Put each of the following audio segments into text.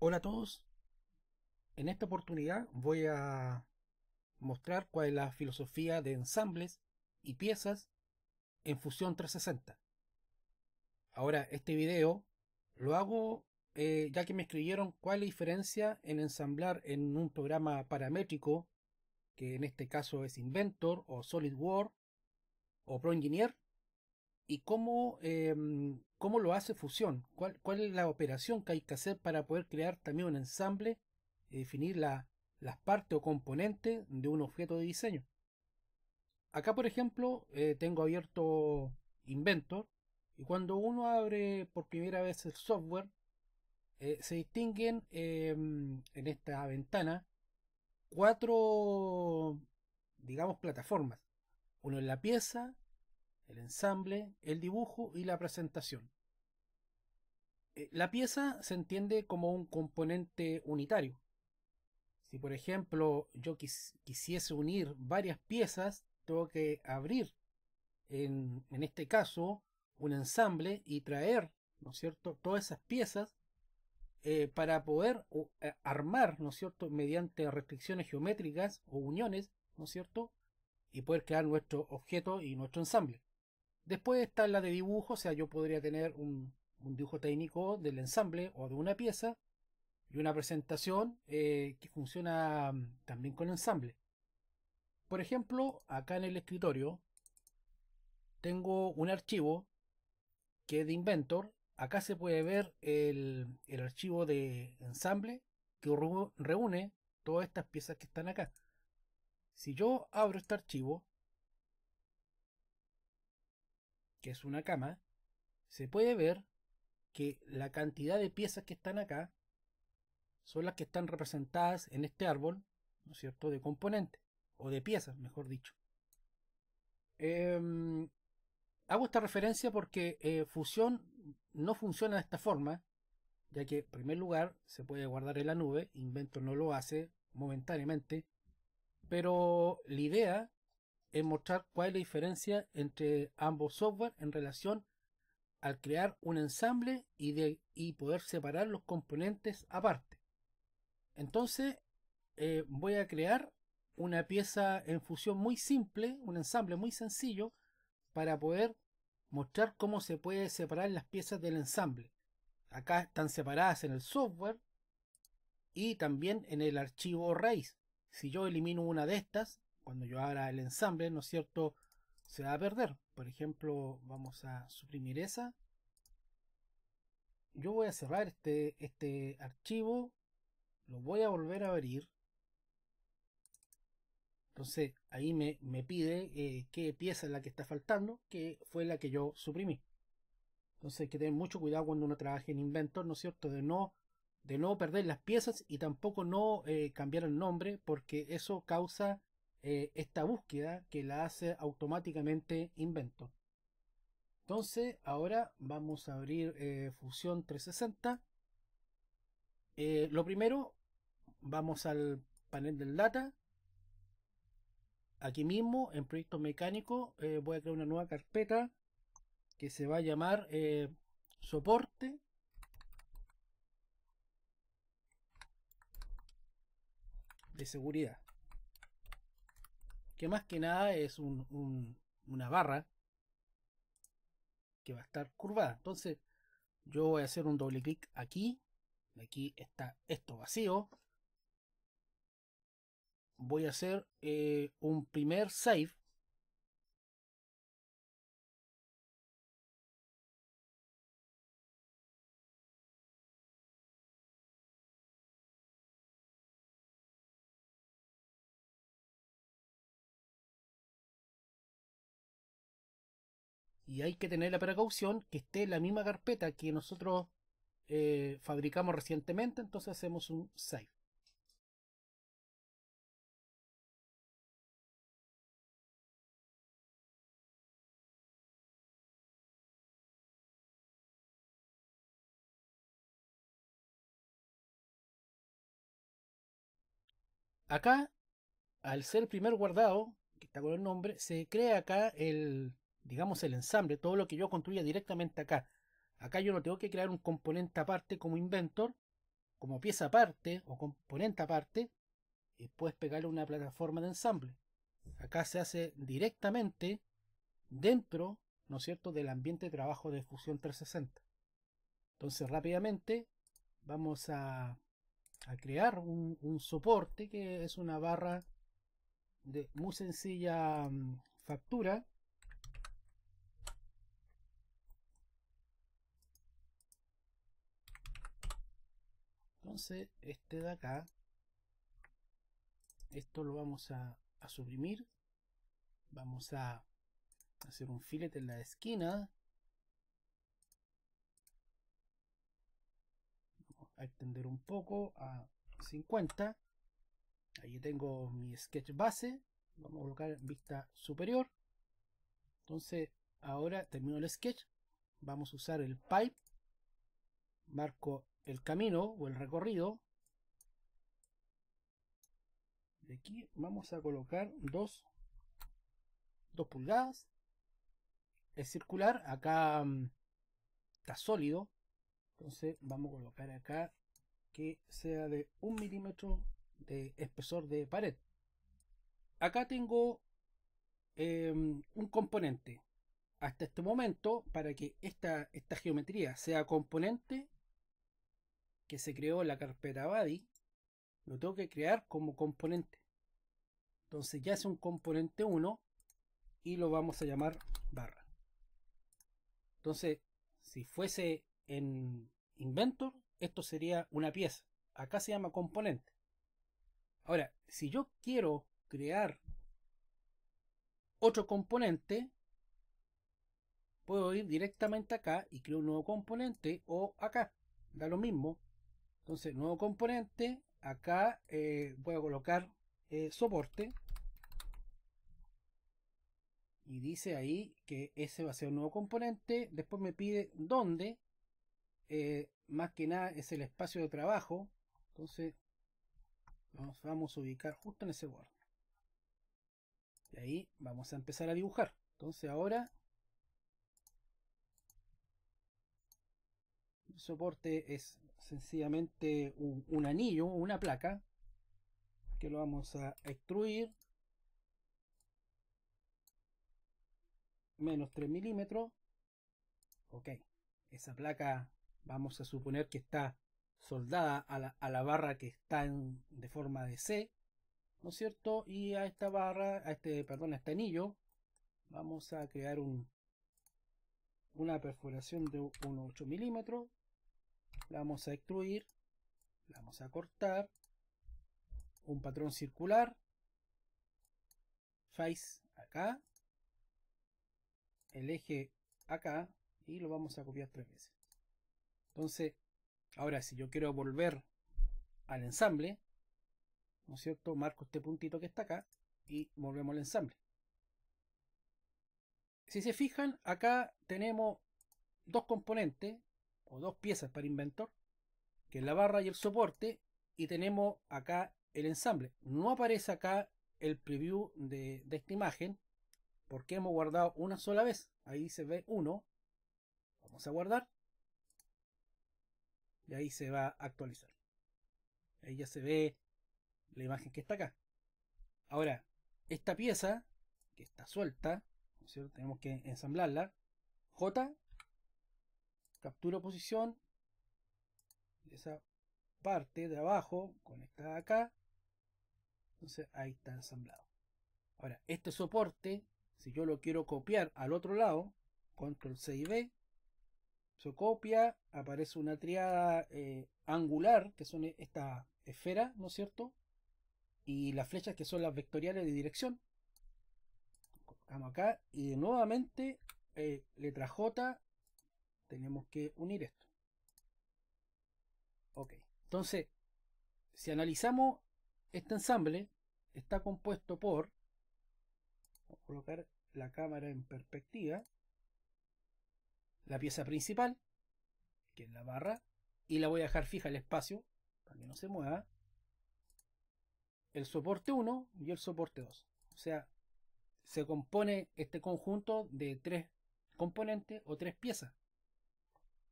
Hola a todos. En esta oportunidad voy a mostrar cuál es la filosofía de ensambles y piezas en Fusión 360. Ahora, este video lo hago eh, ya que me escribieron cuál es la diferencia en ensamblar en un programa paramétrico, que en este caso es Inventor o SolidWorks o ProEngineer, ¿Y cómo, em, cómo lo hace Fusión? ¿Cuál, es la operación que hay que hacer para poder crear también un ensamble y definir la, las partes o componentes de un objeto de diseño? Acá, por ejemplo, eh, tengo abierto Inventor y cuando uno abre por primera vez el software, eh, se distinguen em, en esta ventana cuatro, digamos, plataformas. Uno es la pieza, el ensamble, el dibujo y la presentación. Eh, la pieza se entiende como un componente unitario. Si por ejemplo yo quisiese unir varias piezas, tengo que abrir en, este caso un ensamble y traer, ¿no es cierto?, todas esas piezas eh, para poder eh, armar, ¿no es cierto?, mediante restricciones geométricas o uniones, ¿no es cierto?, y poder crear nuestro objeto y nuestro ensamble. Después está la de dibujo, o sea, yo podría tener un, dibujo técnico del ensamble o de una pieza y una presentación eh, que funciona mm, también con ensamble. Por ejemplo, acá en el escritorio tengo un archivo que es de Inventor. Acá se puede ver el archivo de ensamble que reúne todas estas piezas que están acá. Si yo abro este archivo, que es una cama, se puede ver que la cantidad de piezas que están acá son las que están representadas en este árbol, ¿no es cierto?, de componentes, o de piezas, mejor dicho. Em, hago esta referencia porque eh, fusión no funciona de esta forma, ya que en primer lugar se puede guardar en la nube, Inventor no lo hace momentáneamente, pero la idea en mostrar cuál es la diferencia entre ambos software en relación al crear un ensamble y, de, poder separar los componentes aparte. Entonces eh, voy a crear una pieza en fusión muy simple, un ensamble muy sencillo para poder mostrar cómo se puede separar las piezas del ensamble. Acá están separadas en el software y también en el archivo raíz. Si yo elimino una de estas, cuando yo haga el ensamble, ¿no es cierto? Se va a perder. Por ejemplo, vamos a suprimir esa. Yo voy a cerrar este, este archivo. Lo voy a volver a abrir. Entonces ahí me, pide eh, qué pieza es la que está faltando, que fue la que yo suprimí. Entonces que tener mucho cuidado cuando uno trabaje en Inventor, ¿no es cierto? De no, de no perder las piezas y tampoco no eh, cambiar el nombre, porque eso causa eh, esta búsqueda que la hace automáticamente invento. Entonces, ahora vamos a abrir eh, Fusión 360. Eh, lo primero, vamos al panel del data. Aquí mismo, en proyecto mecánico, eh, voy a crear una nueva carpeta que se va a llamar soporte de seguridad que más que nada es una barra que va a estar curvada. Entonces yo voy a hacer un doble clic aquí. Aquí está esto vacío. Voy a hacer eh, un primer save y hay que tener la precaución que esté la misma carpeta que nosotros eh, fabricamos recientemente, entonces hacemos un save. Acá, al ser el primer guardado, que está con el nombre, se crea acá el, digamos, el ensamble, todo lo que yo construya directamente acá. Acá yo no tengo que crear un componente aparte como inventor, como pieza aparte o componente aparte, y después pegarle una plataforma de ensamble. Acá se hace directamente dentro, ¿no es cierto?, del ambiente de trabajo de Fusión 360. Entonces rápidamente vamos a, crear un, soporte que es una barra de muy sencilla mm, factura este de acá esto lo vamos a, a suprimir vamos a hacer un filete en la esquina a extender un poco a 50 ahí tengo mi sketch base vamos a colocar en vista superior entonces ahora termino el sketch vamos a usar el pipe marco el camino o el recorrido, de aquí vamos a colocar dos, dos pulgadas. Es circular, acá mm, está sólido. Entonces vamos a colocar acá que sea de un milímetro de espesor de pared. Acá tengo em, un componente. Hasta este momento, para que esta, esta geometría sea componente, que se creó la carpeta body, lo tengo que crear como componente. Entonces ya es un componente 1 y lo vamos a llamar barra. Entonces, si fuese en Inventor, esto sería una pieza. Acá se llama componente. Ahora, si yo quiero crear otro componente, puedo ir directamente acá y creo un nuevo componente o acá. Da lo mismo, entonces, nuevo componente. Acá eh, voy a colocar eh, soporte. Y dice ahí que ese va a ser un nuevo componente. Después me pide dónde. Eh, más que nada es el espacio de trabajo. Entonces, nos vamos a ubicar justo en ese borde. Y ahí vamos a empezar a dibujar. Entonces ahora el soporte es sencillamente un, anillo, una placa, que lo vamos a extruir menos 3 milímetros. Ok, esa placa vamos a suponer que está soldada a la, barra que está de forma de C, ¿no es cierto? Y a esta barra, a este, perdón, a este anillo, vamos a crear un, una perforación de 1,8 milímetros la vamos a excluir, la vamos a cortar, un patrón circular, face acá, el eje acá y lo vamos a copiar tres veces. Entonces, ahora si yo quiero volver al ensamble, ¿no es cierto? Marco este puntito que está acá y volvemos al ensamble. Si se fijan, acá tenemos dos componentes o dos piezas para Inventor, que es la barra y el soporte, y tenemos acá el ensamble. No aparece acá el preview de, esta imagen, porque hemos guardado una sola vez. Ahí se ve uno. Vamos a guardar. Y ahí se va a actualizar. Ahí ya se ve la imagen que está acá. Ahora, esta pieza que está suelta, tenemos que ensamblarla. J Captura posición, esa parte de abajo conectada acá, entonces ahí está ensamblado. Ahora, este soporte, si yo lo quiero copiar al otro lado, control C y B, se copia, aparece una triada eh, angular, que son e-, esta esfera. ¿no es cierto? Y las flechas que son las vectoriales de dirección. Colocamos acá y nuevamente eh, letra J tenemos que unir esto. Ok, entonces, si analizamos este ensamble, está compuesto por, vamos a colocar la cámara en perspectiva, la pieza principal, que es la barra, y la voy a dejar fija el espacio, para que no se mueva, el soporte 1 y el soporte 2. O sea, se compone este conjunto de tres componentes o tres piezas.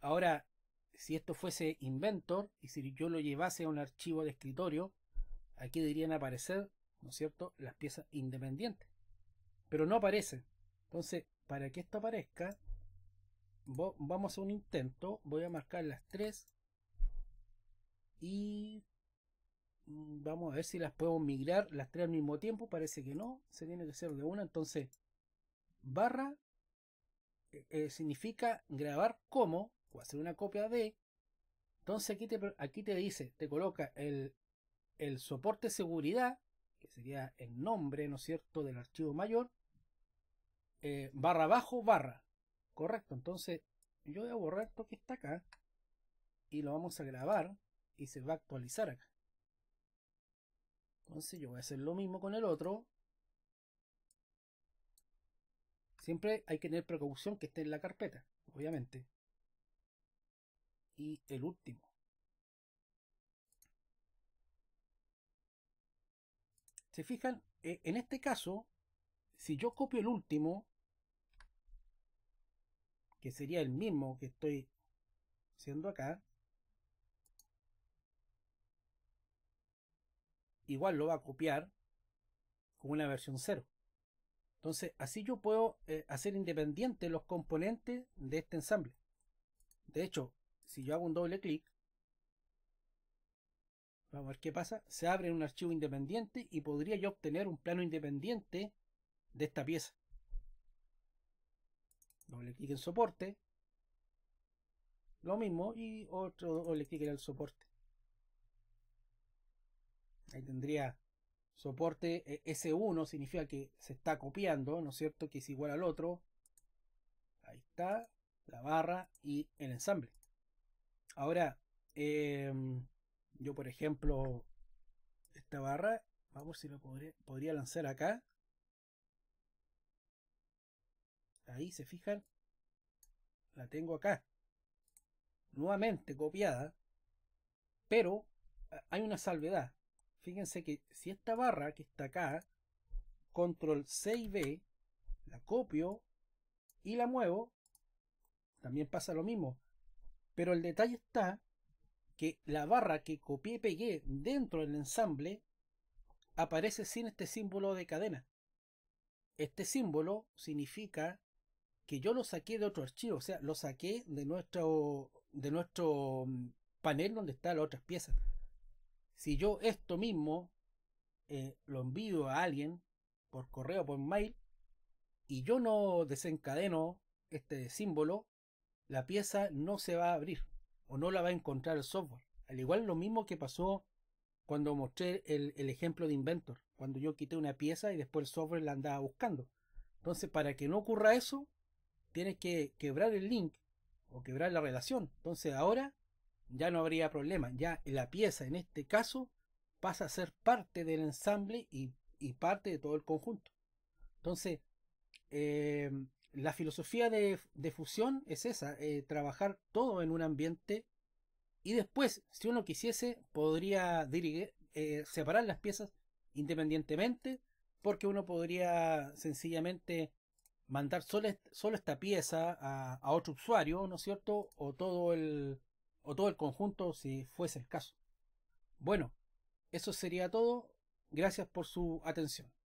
Ahora, si esto fuese Inventor y si yo lo llevase a un archivo de escritorio, aquí deberían aparecer, ¿no es cierto?, las piezas independientes. Pero no aparecen. Entonces, para que esto aparezca, vamos a un intento, voy a marcar las tres y mm, vamos a ver si las podemos migrar las tres al mismo tiempo, parece que no, se tiene que hacer de una, entonces barra eh, eh, significa grabar como a hacer una copia de. Entonces aquí te, aquí te dice, te coloca el, el soporte seguridad, que sería el nombre, ¿no es cierto?, del archivo mayor, eh, barra abajo, barra. Correcto, entonces yo voy a borrar esto que está acá y lo vamos a grabar y se va a actualizar acá. Entonces yo voy a hacer lo mismo con el otro. Siempre hay que tener precaución que esté en la carpeta, obviamente y el último. ¿Se fijan? Eh, en este caso, si yo copio el último, que sería el mismo que estoy haciendo acá, igual lo va a copiar con una versión 0. Entonces, así yo puedo eh, hacer independientes los componentes de este ensamble. De hecho, si yo hago un doble clic, vamos a ver qué pasa, se abre un archivo independiente y podría yo obtener un plano independiente de esta pieza. Doble clic en soporte, lo mismo y otro doble clic en el soporte. Ahí tendría soporte e, S1, significa que se está copiando, ¿no es cierto? Que es igual al otro. Ahí está, la barra y el ensamble. Ahora, em, yo por ejemplo, esta barra, vamos si la podría, podría lanzar acá. Ahí, ¿se fijan? La tengo acá. Nuevamente copiada. Pero ah, hay una salvedad. Fíjense que si esta barra que está acá, control C y B, la copio y la muevo, también pasa lo mismo. Pero el detalle está que la barra que copié y pegué dentro del ensamble aparece sin este símbolo de cadena. Este símbolo significa que yo lo saqué de otro archivo, o sea, lo saqué de nuestro, de nuestro mm, panel donde están las otras piezas. Si yo esto mismo eh, lo envío a alguien por correo, o por mail, y yo no desencadeno este símbolo, la pieza no se va a abrir o no la va a encontrar el software. Al igual lo mismo que pasó cuando mostré el, ejemplo de Inventor, cuando yo quité una pieza y después el software la andaba buscando. Entonces, para que no ocurra eso, tienes que quebrar el link o quebrar la relación. Entonces, ahora ya no habría problema. Ya la pieza, en este caso, pasa a ser parte del ensamble y, y parte de todo el conjunto. Entonces, eh, la filosofía de, fusión es esa, eh, trabajar todo en un ambiente y después, si uno quisiese, podría eh, separar las piezas independientemente, porque uno podría sencillamente mandar solo, esta pieza a, a, otro usuario, ¿no es cierto? O todo, el, o todo el conjunto si fuese el caso. Bueno, eso sería todo. Gracias por su atención.